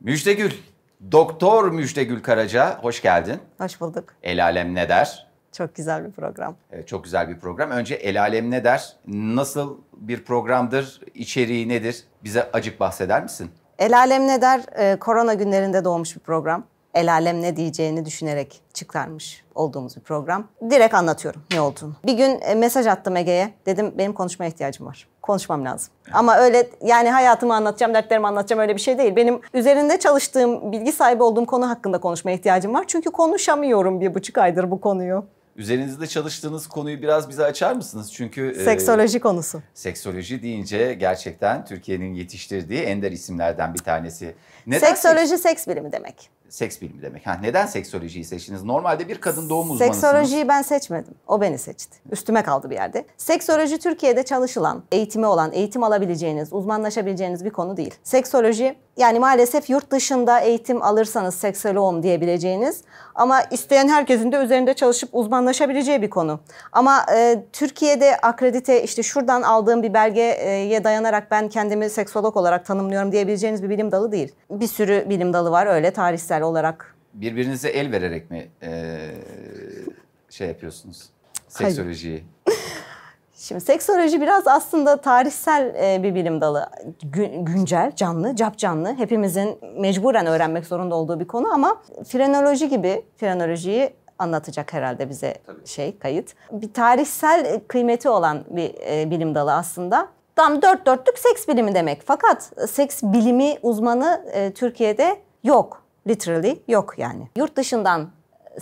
Müjdegül, Doktor Müjdegül Karaca hoş geldin. Hoş bulduk. El Alem Ne Der? Çok güzel bir program. Evet, çok güzel bir program. Önce El Alem Ne Der? Nasıl bir programdır? İçeriği nedir? Bize acık bahseder misin? El Alem Ne Der, e, korona günlerinde doğmuş bir program. El Alem ne diyeceğini düşünerek çıkarmış olduğumuz bir program. Direkt anlatıyorum ne olduğunu. Bir gün e, mesaj attım Ege'ye. Dedim benim konuşmaya ihtiyacım var konuşmam lazım. Ama öyle yani hayatımı anlatacağım, dertlerimi anlatacağım öyle bir şey değil. Benim üzerinde çalıştığım, bilgi sahibi olduğum konu hakkında konuşmaya ihtiyacım var. Çünkü konuşamıyorum bir buçuk aydır bu konuyu. Üzerinizde çalıştığınız konuyu biraz bize açar mısınız? Çünkü e, seksoloji e, konusu. Seksoloji deyince gerçekten Türkiye'nin yetiştirdiği ender isimlerden bir tanesi. Neden seksoloji seks, seks bilimi demek seks bilimi demek. Ha, neden seksolojiyi seçtiniz? Normalde bir kadın doğum uzmanısınız. Seksolojiyi ben seçmedim. O beni seçti. Üstüme kaldı bir yerde. Seksoloji Türkiye'de çalışılan, eğitimi olan, eğitim alabileceğiniz, uzmanlaşabileceğiniz bir konu değil. Seksoloji yani maalesef yurt dışında eğitim alırsanız seksoloğum diyebileceğiniz ama isteyen herkesin de üzerinde çalışıp uzmanlaşabileceği bir konu. Ama e, Türkiye'de akredite işte şuradan aldığım bir belgeye dayanarak ben kendimi seksolog olarak tanımlıyorum diyebileceğiniz bir bilim dalı değil. Bir sürü bilim dalı var öyle tarihsel olarak. Birbirinize el vererek mi e, şey yapıyorsunuz? Seksolojiyi? Hayır. Şimdi seksoloji biraz aslında tarihsel e, bir bilim dalı. güncel, canlı, cap canlı. Hepimizin mecburen öğrenmek zorunda olduğu bir konu ama frenoloji gibi frenolojiyi anlatacak herhalde bize Tabii. şey kayıt. Bir tarihsel e, kıymeti olan bir e, bilim dalı aslında. Tam dört dörtlük seks bilimi demek. Fakat seks bilimi uzmanı Türkiye'de yok. Literally yok yani. Yurt dışından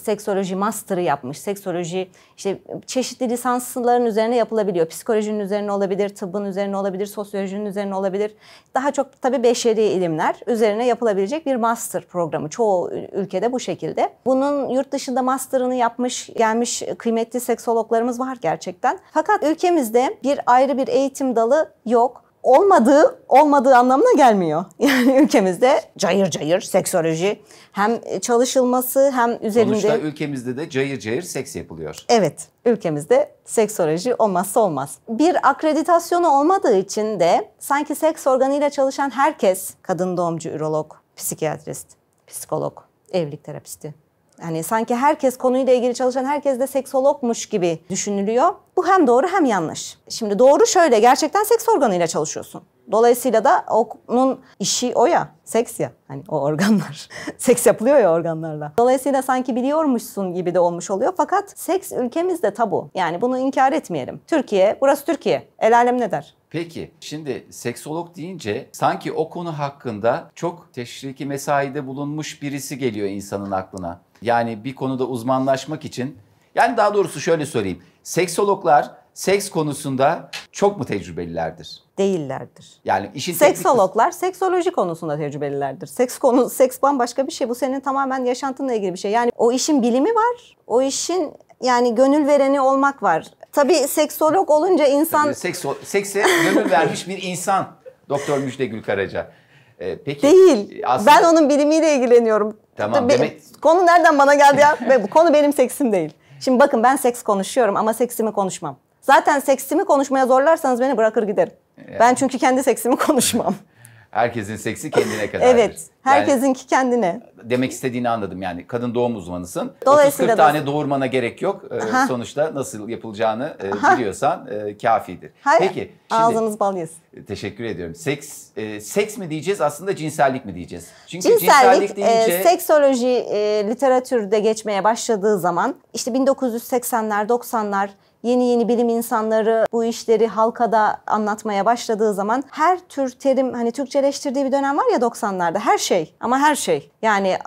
seksoloji master'ı yapmış. Seksoloji işte çeşitli lisansların üzerine yapılabiliyor. Psikolojinin üzerine olabilir, tıbbın üzerine olabilir, sosyolojinin üzerine olabilir. Daha çok tabii beşeri ilimler üzerine yapılabilecek bir master programı. Çoğu ülkede bu şekilde. Bunun yurt dışında master'ını yapmış, gelmiş kıymetli seksologlarımız var gerçekten. Fakat ülkemizde bir ayrı bir eğitim dalı yok olmadığı olmadığı anlamına gelmiyor. Yani ülkemizde cayır cayır seksoloji hem çalışılması hem üzerinde... Sonuçta ülkemizde de cayır cayır seks yapılıyor. Evet ülkemizde seksoloji olmazsa olmaz. Bir akreditasyonu olmadığı için de sanki seks organıyla çalışan herkes kadın doğumcu, ürolog, psikiyatrist, psikolog, evlilik terapisti, yani sanki herkes konuyla ilgili çalışan herkes de seksologmuş gibi düşünülüyor. Bu hem doğru hem yanlış. Şimdi doğru şöyle gerçekten seks organıyla çalışıyorsun. Dolayısıyla da onun işi o ya, seks ya. Hani o organlar. seks yapılıyor ya organlarla. Dolayısıyla sanki biliyormuşsun gibi de olmuş oluyor. Fakat seks ülkemizde tabu. Yani bunu inkar etmeyelim. Türkiye, burası Türkiye. El alem ne der? Peki şimdi seksolog deyince sanki o konu hakkında çok teşriki mesaide bulunmuş birisi geliyor insanın aklına. Yani bir konuda uzmanlaşmak için yani daha doğrusu şöyle söyleyeyim. Seksologlar seks konusunda çok mu tecrübelilerdir? Değillerdir. Yani işin seksologlar teknik... seksoloji konusunda tecrübelilerdir. Seks konu seks bambaşka bir şey. Bu senin tamamen yaşantınla ilgili bir şey. Yani o işin bilimi var. O işin yani gönül vereni olmak var. Tabii seksolog olunca insan Tabii, sekso, sekse gönül vermiş bir insan Doktor Müjde Gül Karaca. E, peki, Değil. E, aslında... Ben onun bilimiyle ilgileniyorum. Tamam. Be, demek... Konu nereden bana geldi ya? Bu konu benim seksim değil. Şimdi bakın ben seks konuşuyorum ama seksimi konuşmam. Zaten seksimi konuşmaya zorlarsanız beni bırakır giderim. Yani. Ben çünkü kendi seksimi konuşmam. Herkesin seksi kendine kadar. evet. Herkesinki yani, kendine. Demek istediğini anladım yani. Kadın doğum uzmanısın. Dolayısıyla 30 tane doğurmana gerek yok. Ee, Aha. Sonuçta nasıl yapılacağını e, Aha. biliyorsan e, kafidir. Hayır. Peki. Ağzınız bal yesin. E, teşekkür ediyorum. Seks e, seks mi diyeceğiz aslında cinsellik mi diyeceğiz? Çünkü cinsellik, cinsellik deyince... e, seksoloji e, literatürde geçmeye başladığı zaman işte 1980'ler 90'lar yeni yeni bilim insanları bu işleri halka da anlatmaya başladığı zaman her tür terim hani Türkçeleştirdiği bir dönem var ya 90'larda her şey ama her şey yani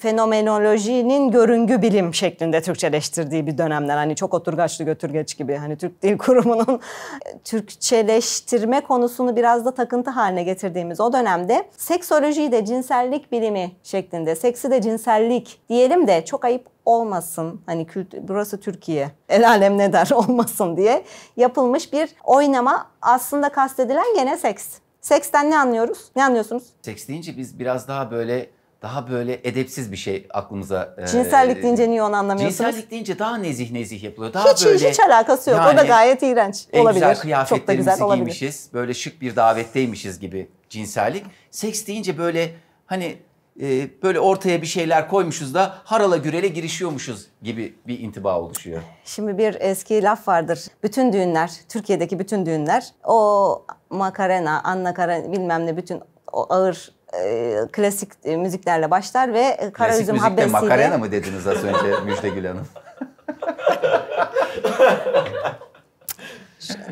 fenomenolojinin görüngü bilim şeklinde Türkçeleştirdiği bir dönemler. Hani çok oturgaçlı götürgeç gibi hani Türk Dil Kurumu'nun Türkçeleştirme konusunu biraz da takıntı haline getirdiğimiz o dönemde seksolojiyi de cinsellik bilimi şeklinde, seksi de cinsellik diyelim de çok ayıp olmasın hani kültür, burası Türkiye el alem ne der olmasın diye yapılmış bir oynama aslında kastedilen gene seks. Seksten ne anlıyoruz? Ne anlıyorsunuz? Seks deyince biz biraz daha böyle daha böyle edepsiz bir şey aklımıza... E, cinsellik e, deyince niye onu anlamıyorsunuz? Cinsellik deyince daha nezih nezih yapılıyor. Daha hiç, böyle, hiç alakası yok. Yani, o da gayet iğrenç en olabilir. En güzel kıyafetlerimizi Çok da güzel giymişiz. Olabilir. Böyle şık bir davetteymişiz gibi cinsellik. Seks deyince böyle hani e, böyle ortaya bir şeyler koymuşuz da harala gürele girişiyormuşuz gibi bir intiba oluşuyor. Şimdi bir eski laf vardır. Bütün düğünler, Türkiye'deki bütün düğünler o makarena, anna karena bilmem ne bütün o ağır e, klasik e, müziklerle başlar ve e, Kara Üzüm Habbesi'yle... Klasik Makarena mı dediniz az önce Müjde Gül Hanım?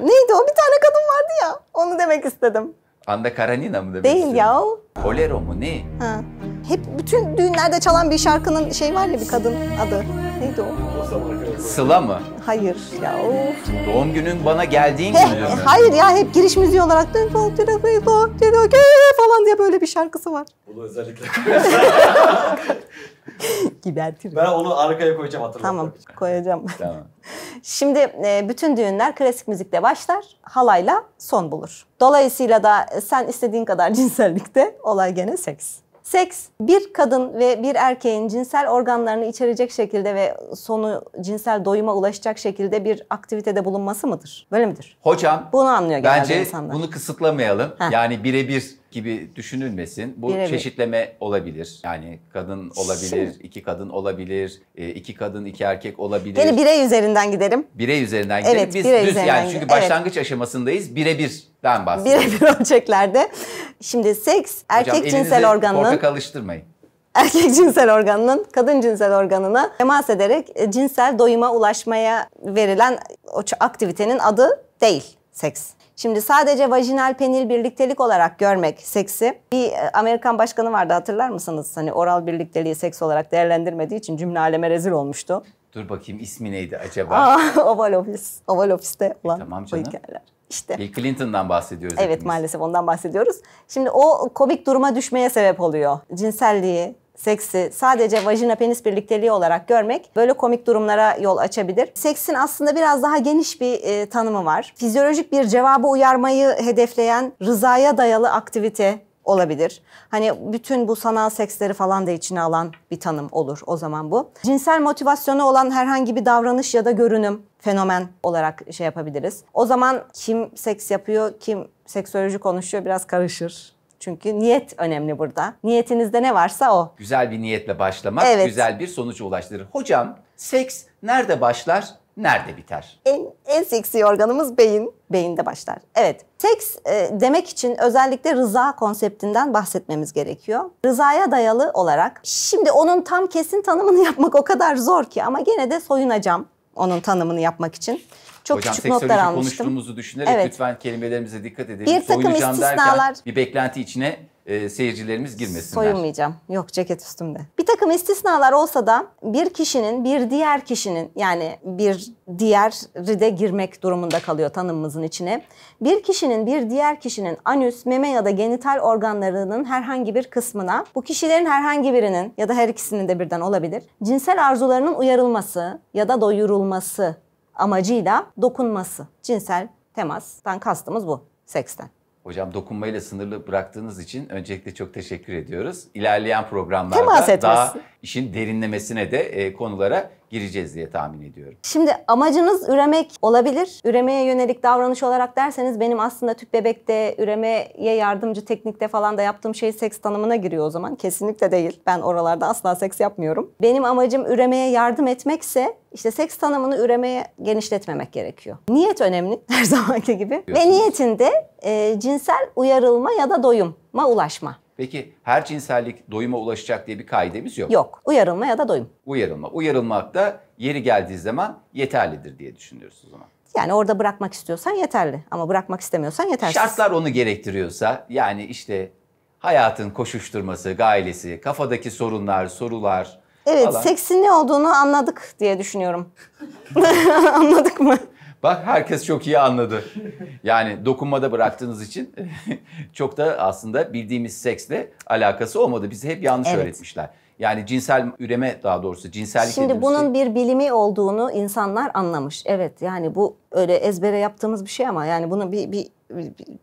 Neydi o? Bir tane kadın vardı ya. Onu demek istedim. Anda Karanina mı demek Değil istedim? ya o. mu ne? Ha. Hep bütün düğünlerde çalan bir şarkının şey var ya bir kadın adı. Neydi o? Sıla mı? Hayır ya of. Doğum günün bana geldiğin He, mü? Hayır ya hep giriş müziği olarak dön falan diye böyle bir şarkısı var. Bunu özellikle Gibertirim. Ben onu arkaya koyacağım hatırlatmak Tamam koyacağım. Tamam. Şimdi e, bütün düğünler klasik müzikle başlar, halayla son bulur. Dolayısıyla da sen istediğin kadar cinsellikte olay gene seks. Seks bir kadın ve bir erkeğin cinsel organlarını içerecek şekilde ve sonu cinsel doyuma ulaşacak şekilde bir aktivitede bulunması mıdır? Böyle midir? Hocam bunu anlıyor genelde bence insanlar. Bence bunu kısıtlamayalım. Heh. Yani birebir gibi düşünülmesin. Bu Birebir. çeşitleme olabilir. Yani kadın olabilir, Şimdi. iki kadın olabilir, e, iki kadın iki erkek olabilir. Gene birey üzerinden gidelim. Birey üzerinden gidelim. Evet, Biz birey düz üzerinden yani çünkü gidelim. başlangıç evet. aşamasındayız. Birebirden bahsediyoruz. Birebir ölçeklerde. Şimdi seks erkek Hocam, cinsel organının... alıştırmayın erkek cinsel organının kadın cinsel organına temas ederek e, cinsel doyuma ulaşmaya verilen o aktivitenin adı değil seks. Şimdi sadece vajinal penil birliktelik olarak görmek seksi. Bir e, Amerikan başkanı vardı hatırlar mısınız? Hani oral birlikteliği seks olarak değerlendirmediği için cümle aleme rezil olmuştu. Dur bakayım ismi neydi acaba? Aa, Oval Office. Oval Office'te olan e, tamam canım. İşte. Bill Clinton'dan bahsediyoruz. Evet hepimiz. maalesef ondan bahsediyoruz. Şimdi o komik duruma düşmeye sebep oluyor. Cinselliği, seksi sadece vajina penis birlikteliği olarak görmek böyle komik durumlara yol açabilir. Seksin aslında biraz daha geniş bir e, tanımı var. Fizyolojik bir cevabı uyarmayı hedefleyen rızaya dayalı aktivite olabilir. Hani bütün bu sanal seksleri falan da içine alan bir tanım olur o zaman bu. Cinsel motivasyonu olan herhangi bir davranış ya da görünüm fenomen olarak şey yapabiliriz. O zaman kim seks yapıyor, kim seksoloji konuşuyor biraz karışır. Çünkü niyet önemli burada. Niyetinizde ne varsa o. Güzel bir niyetle başlamak evet. güzel bir sonuç ulaştırır. Hocam seks nerede başlar, nerede biter? En, en seksi organımız beyin. Beyinde başlar. Evet. Seks e, demek için özellikle rıza konseptinden bahsetmemiz gerekiyor. Rızaya dayalı olarak şimdi onun tam kesin tanımını yapmak o kadar zor ki ama gene de soyunacağım onun tanımını yapmak için. Çok Hocam, küçük notlar almıştım. konuştuğumuzu düşünerek evet. lütfen kelimelerimize dikkat edelim. Bir takım Soyunacağım istisnalar. Derken bir beklenti içine e, seyircilerimiz girmesinler. Soyunmayacağım. Yok ceket üstümde. Bir takım istisnalar olsa da bir kişinin bir diğer kişinin yani bir diğer ride girmek durumunda kalıyor tanımımızın içine. Bir kişinin bir diğer kişinin anüs, meme ya da genital organlarının herhangi bir kısmına bu kişilerin herhangi birinin ya da her ikisinin de birden olabilir. Cinsel arzularının uyarılması ya da doyurulması amacıyla dokunması. Cinsel temastan kastımız bu. Seksten. Hocam dokunmayla sınırlı bıraktığınız için öncelikle çok teşekkür ediyoruz. İlerleyen programlarda daha işin derinlemesine de e, konulara gireceğiz diye tahmin ediyorum. Şimdi amacınız üremek olabilir. Üremeye yönelik davranış olarak derseniz benim aslında tüp bebekte üremeye yardımcı teknikte falan da yaptığım şey seks tanımına giriyor o zaman. Kesinlikle değil. Ben oralarda asla seks yapmıyorum. Benim amacım üremeye yardım etmekse işte seks tanımını üremeye genişletmemek gerekiyor. Niyet önemli her zamanki gibi. Ve niyetinde e, cinsel uyarılma ya da doyuma ulaşma. Peki her cinsellik doyuma ulaşacak diye bir kaidemiz yok. Yok. Uyarılma ya da doyum. Uyarılma. Uyarılmak da yeri geldiği zaman yeterlidir diye düşünüyoruz o zaman. Yani orada bırakmak istiyorsan yeterli ama bırakmak istemiyorsan yetersiz. Şartlar onu gerektiriyorsa yani işte hayatın koşuşturması, gailesi, kafadaki sorunlar, sorular. Evet, falan. seksin ne olduğunu anladık diye düşünüyorum. anladık mı? Bak herkes çok iyi anladı. Yani dokunmada bıraktığınız için çok da aslında bildiğimiz seksle alakası olmadı. Bizi hep yanlış evet. öğretmişler. Yani cinsel üreme daha doğrusu cinsellik Şimdi bunun şey... bir bilimi olduğunu insanlar anlamış. Evet yani bu öyle ezbere yaptığımız bir şey ama yani bunun bir, bir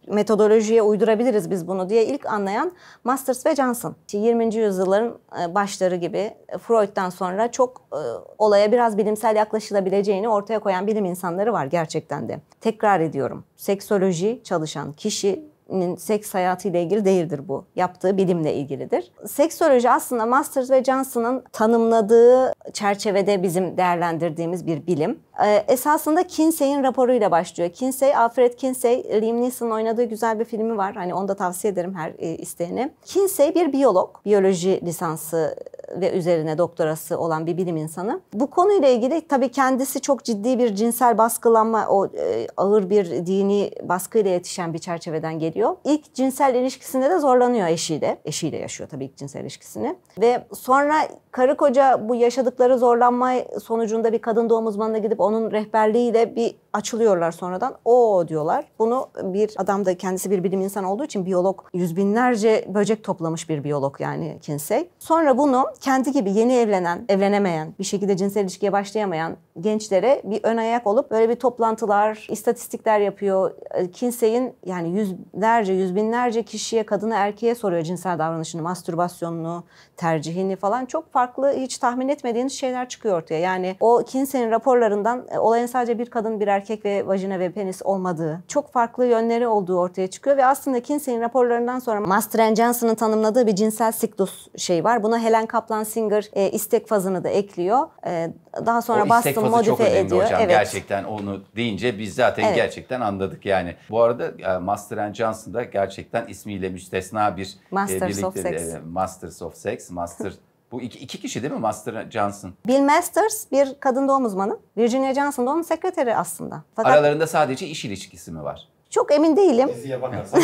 metodolojiye uydurabiliriz biz bunu diye ilk anlayan Masters ve Johnson. 20. yüzyılların e, başları gibi Freud'dan sonra çok e, olaya biraz bilimsel yaklaşılabileceğini ortaya koyan bilim insanları var gerçekten de. Tekrar ediyorum. Seksoloji çalışan kişi seks hayatı ile ilgili değildir bu. Yaptığı bilimle ilgilidir. Seksoloji aslında Masters ve Johnson'ın tanımladığı çerçevede bizim değerlendirdiğimiz bir bilim. Ee, esasında Kinsey'in raporuyla başlıyor. Kinsey, Alfred Kinsey, Liam Neeson'ın oynadığı güzel bir filmi var. Hani onu da tavsiye ederim her e, isteyene. Kinsey bir biyolog, biyoloji lisansı ve üzerine doktorası olan bir bilim insanı. Bu konuyla ilgili tabii kendisi çok ciddi bir cinsel baskılanma, o e, ağır bir dini baskıyla yetişen bir çerçeveden geliyor. İlk cinsel ilişkisinde de zorlanıyor eşiyle. Eşiyle yaşıyor tabii ilk cinsel ilişkisini. Ve sonra karı koca bu yaşadıkları zorlanma sonucunda bir kadın doğum uzmanına gidip onu onun rehberliğiyle bir açılıyorlar sonradan. O diyorlar. Bunu bir adam da kendisi bir bilim insanı olduğu için biyolog, yüz binlerce böcek toplamış bir biyolog yani Kinsey. Sonra bunu kendi gibi yeni evlenen, evlenemeyen, bir şekilde cinsel ilişkiye başlayamayan gençlere bir ön ayak olup böyle bir toplantılar, istatistikler yapıyor. Kinsey'in yani yüzlerce, yüz binlerce kişiye, kadına erkeğe soruyor cinsel davranışını, mastürbasyonunu, tercihini falan. Çok farklı, hiç tahmin etmediğiniz şeyler çıkıyor ortaya. Yani o Kinsey'in raporlarından tarafından e, olayın sadece bir kadın, bir erkek ve vajina ve penis olmadığı, çok farklı yönleri olduğu ortaya çıkıyor ve aslında Kinsey'in raporlarından sonra Master and Johnson'ın tanımladığı bir cinsel siklus şey var. Buna Helen Kaplan Singer e, istek fazını da ekliyor. E, daha sonra Boston modife çok ediyor. Hocam. Evet. Gerçekten onu deyince biz zaten evet. gerçekten anladık yani. Bu arada e, Master and Johnson da gerçekten ismiyle müstesna bir e, Masters e, birlikte, of Sex. E, Masters of Sex, Master bu iki, iki kişi değil mi Master Johnson? Bill Masters bir kadın doğum uzmanı. Virginia Johnson da onun sekreteri aslında. Fakat Aralarında sadece iş ilişkisi mi var? Çok emin değilim. Diziye bakarsan.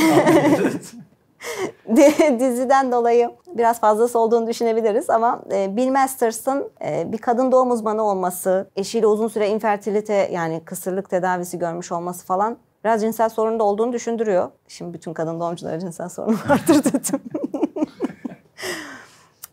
diziden dolayı biraz fazlası olduğunu düşünebiliriz ama e, Bill Masters'ın e, bir kadın doğum uzmanı olması, eşiyle uzun süre infertilite yani kısırlık tedavisi görmüş olması falan biraz cinsel sorunda olduğunu düşündürüyor. Şimdi bütün kadın doğumculara cinsel sorunu vardır dedim.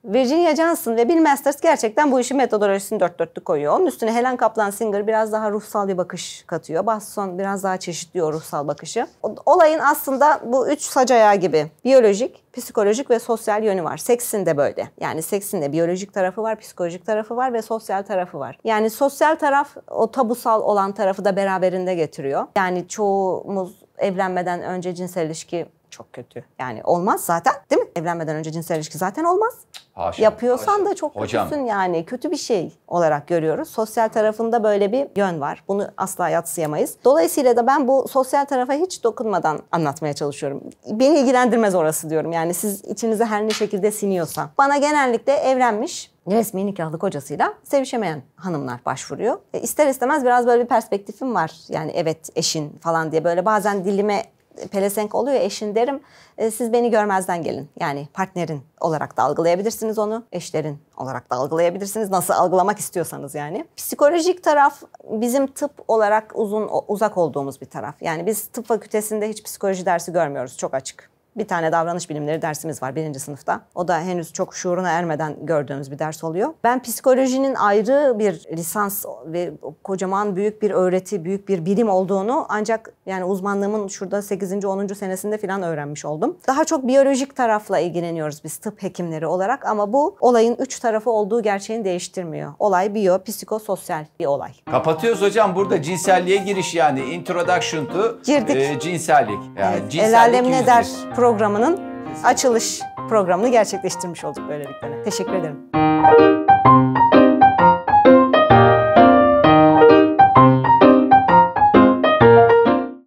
Virginia Johnson ve Bill Masters gerçekten bu işi metodolojisini dört dörtlük koyuyor. Onun üstüne Helen Kaplan Singer biraz daha ruhsal bir bakış katıyor. Basson biraz daha çeşitli o ruhsal bakışı. Olayın aslında bu üç sac ayağı gibi. Biyolojik, psikolojik ve sosyal yönü var. Seksin de böyle. Yani seksin de biyolojik tarafı var, psikolojik tarafı var ve sosyal tarafı var. Yani sosyal taraf o tabusal olan tarafı da beraberinde getiriyor. Yani çoğumuz evlenmeden önce cinsel ilişki çok kötü. Yani olmaz zaten değil mi? Evlenmeden önce cinsel ilişki zaten olmaz. Haşa, yapıyorsan haşa. da çok Hocam. kötüsün yani. Kötü bir şey olarak görüyoruz. Sosyal tarafında böyle bir yön var. Bunu asla yatsıyamayız. Dolayısıyla da ben bu sosyal tarafa hiç dokunmadan anlatmaya çalışıyorum. Beni ilgilendirmez orası diyorum. Yani siz içinize her ne şekilde siniyorsa. Bana genellikle evlenmiş resmi nikahlı kocasıyla sevişemeyen hanımlar başvuruyor. E ister istemez biraz böyle bir perspektifim var. Yani evet eşin falan diye böyle bazen dilime pelesenk oluyor eşin derim. E, siz beni görmezden gelin. Yani partnerin olarak da algılayabilirsiniz onu. Eşlerin olarak da algılayabilirsiniz. Nasıl algılamak istiyorsanız yani. Psikolojik taraf bizim tıp olarak uzun uzak olduğumuz bir taraf. Yani biz tıp fakültesinde hiç psikoloji dersi görmüyoruz. Çok açık bir tane davranış bilimleri dersimiz var birinci sınıfta. O da henüz çok şuuruna ermeden gördüğümüz bir ders oluyor. Ben psikolojinin ayrı bir lisans ve kocaman büyük bir öğreti, büyük bir bilim olduğunu ancak yani uzmanlığımın şurada 8. 10. senesinde falan öğrenmiş oldum. Daha çok biyolojik tarafla ilgileniyoruz biz tıp hekimleri olarak ama bu olayın üç tarafı olduğu gerçeğini değiştirmiyor. Olay biyo, psikososyal bir olay. Kapatıyoruz hocam burada cinselliğe giriş yani introduction to Girdik. E, cinsellik. Yani evet. cinsellik El alem ne der? Pro programının açılış programını gerçekleştirmiş olduk böylelikle. Teşekkür ederim.